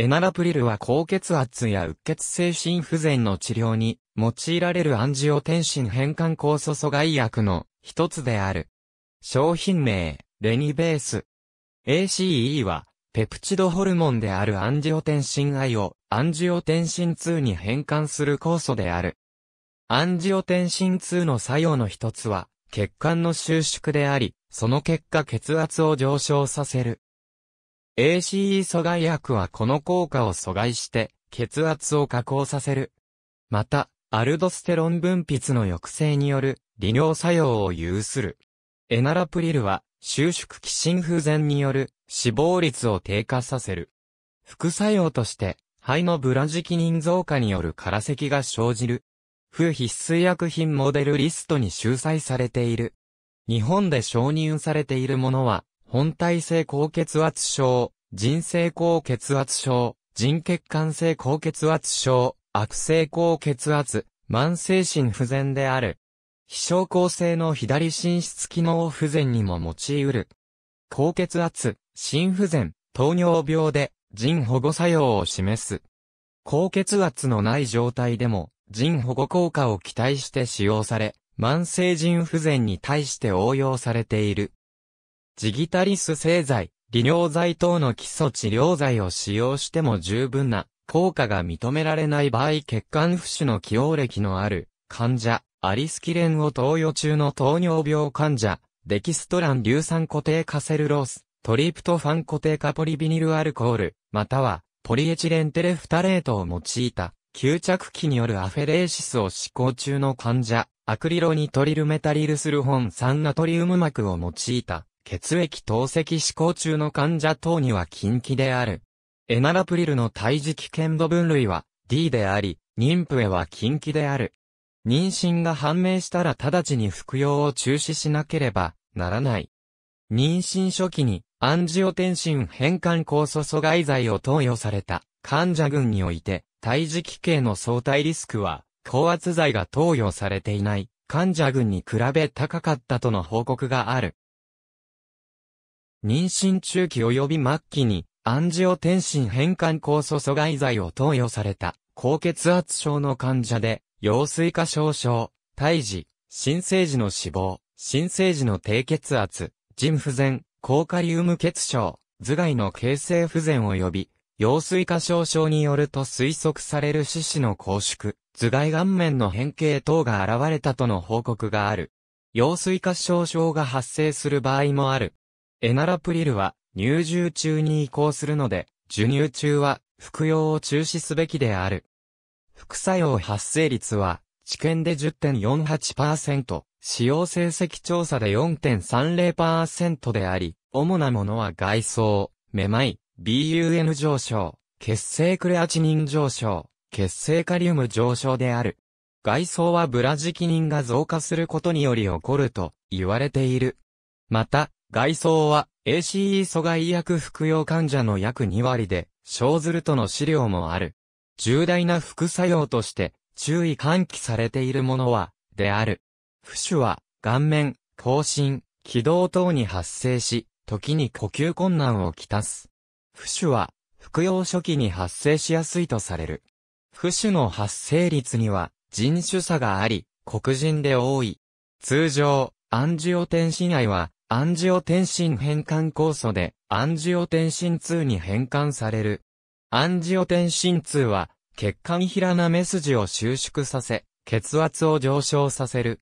エナラプリルは高血圧やうっ血性心不全の治療に用いられるアンジオテンシン変換酵素阻害薬の一つである。商品名、レニベース。ACE は、ペプチドホルモンであるアンジオテンシン I をアンジオテンシン2に変換する酵素である。アンジオテンシン2の作用の一つは、血管の収縮であり、その結果血圧を上昇させる。ACE 阻害薬はこの効果を阻害して、血圧を下降させる。また、アルドステロン分泌の抑制による利尿作用を有する。エナラプリルは収縮寄心不全による死亡率を低下させる。副作用として肺のブラジキニン増加による空咳が生じる。不必須薬品モデルリストに収載されている。日本で承認されているものは、本体性高血圧症、腎性高血圧症、腎血管性高血圧症、悪性高血圧、慢性心不全である。非症候性の左心室機能不全にも用いうる。高血圧、心不全、糖尿病で、腎保護作用を示す。高血圧のない状態でも、腎保護効果を期待して使用され、慢性腎不全に対して応用されている。ジギタリス製剤、利尿剤等の基礎治療剤を使用しても十分な効果が認められない場合血管浮腫の起用歴のある患者、アリスキレンを投与中の糖尿病患者、デキストラン硫酸固定カセルロース、トリプトファン固定化ポリビニルアルコール、またはポリエチレンテレフタレートを用いた吸着器によるアフェレーシスを施行中の患者、アクリロニトリルメタリルスルホン酸ナトリウム膜を用いた血液透析試行中の患者等には禁忌である。エナラプリルの胎児危険度分類は D であり、妊婦へは禁忌である。妊娠が判明したら直ちに服用を中止しなければならない。妊娠初期にアンジオテンシン変換酵素阻害剤を投与された患者群において胎児期系の相対リスクは高圧剤が投与されていない患者群に比べ高かったとの報告がある。妊娠中期及び末期に、アンジオ天心変換酵素阻害剤を投与された、高血圧症の患者で、羊水化症症、胎児、新生児の死亡、新生児の低血圧、腎不全、高カリウム血症、頭蓋の形成不全及び、羊水化症症によると推測される四肢の拘縮、頭蓋顔面の変形等が現れたとの報告がある。羊水化症症が発生する場合もある。エナラプリルは乳汁中に移行するので、授乳中は服用を中止すべきである。副作用発生率は、治験で10.48%、使用成績調査で4.30%であり、主なものは外装、めまい、BUN 上昇、血清クレアチニン上昇、血清カリウム上昇である。外装はブラジキニンが増加することにより起こると言われている。また、外装は ACE 阻害薬服用患者の約2割で、生ずるとの資料もある。重大な副作用として、注意喚起されているものは、である。不腫は、顔面、口唇、気道等に発生し、時に呼吸困難をきたす。不腫は、服用初期に発生しやすいとされる。不腫の発生率には、人種差があり、黒人で多い。通常、アンジオテンシ内は、アンジオテンシン変換酵素で、アンジオテンシン2に変換される。アンジオテンシン2は、血管平なメスジを収縮させ、血圧を上昇させる。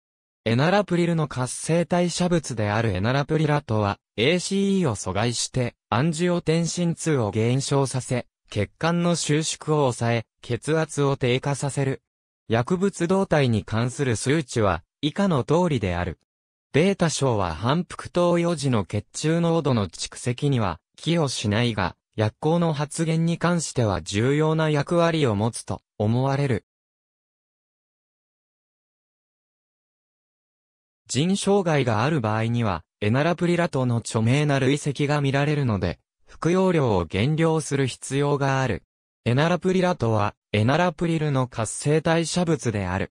エナラプリルの活性代謝物であるエナラプリラとは、ACE を阻害して、アンジオテンシン2を減少させ、血管の収縮を抑え、血圧を低下させる。薬物動態に関する数値は、以下の通りである。ベータ症は反復投与時の血中濃度の蓄積には寄与しないが、薬効の発現に関しては重要な役割を持つと思われる。腎障害がある場合には、エナラプリラトの著名な累積が見られるので、服用量を減量する必要がある。エナラプリラトは、エナラプリルの活性代謝物である。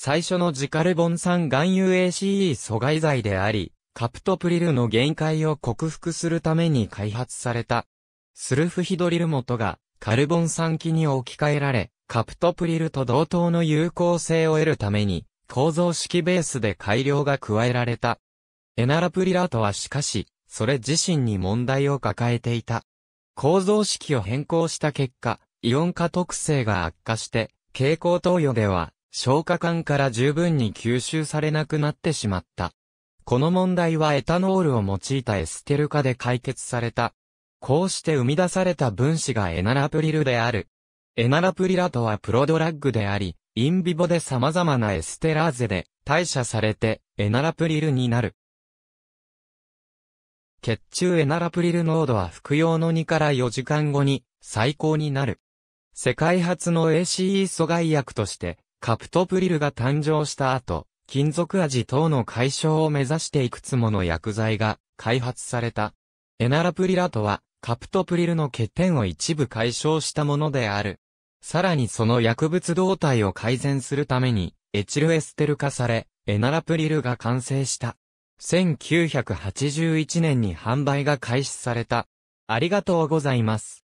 最初のジカルボン酸含有 ACE 阻害剤であり、カプトプリルの限界を克服するために開発された。スルフヒドリル元がカルボン酸基に置き換えられ、カプトプリルと同等の有効性を得るために、構造式ベースで改良が加えられた。エナラプリラートはしかし、それ自身に問題を抱えていた。構造式を変更した結果、イオン化特性が悪化して、蛍光投与では、消化管から十分に吸収されなくなってしまった。この問題はエタノールを用いたエステル化で解決された。こうして生み出された分子がエナラプリルである。エナラプリラとはプロドラッグであり、インビボで様々なエステラーゼで代謝されてエナラプリルになる。血中エナラプリル濃度は服用の2から4時間後に最高になる。世界初の ACE 阻害薬としてカプトプリルが誕生した後、金属味等の解消を目指していくつもの薬剤が開発された。エナラプリラとは、カプトプリルの欠点を一部解消したものである。さらにその薬物動態を改善するために、エチルエステル化され、エナラプリルが完成した。1981年に販売が開始された。ありがとうございます。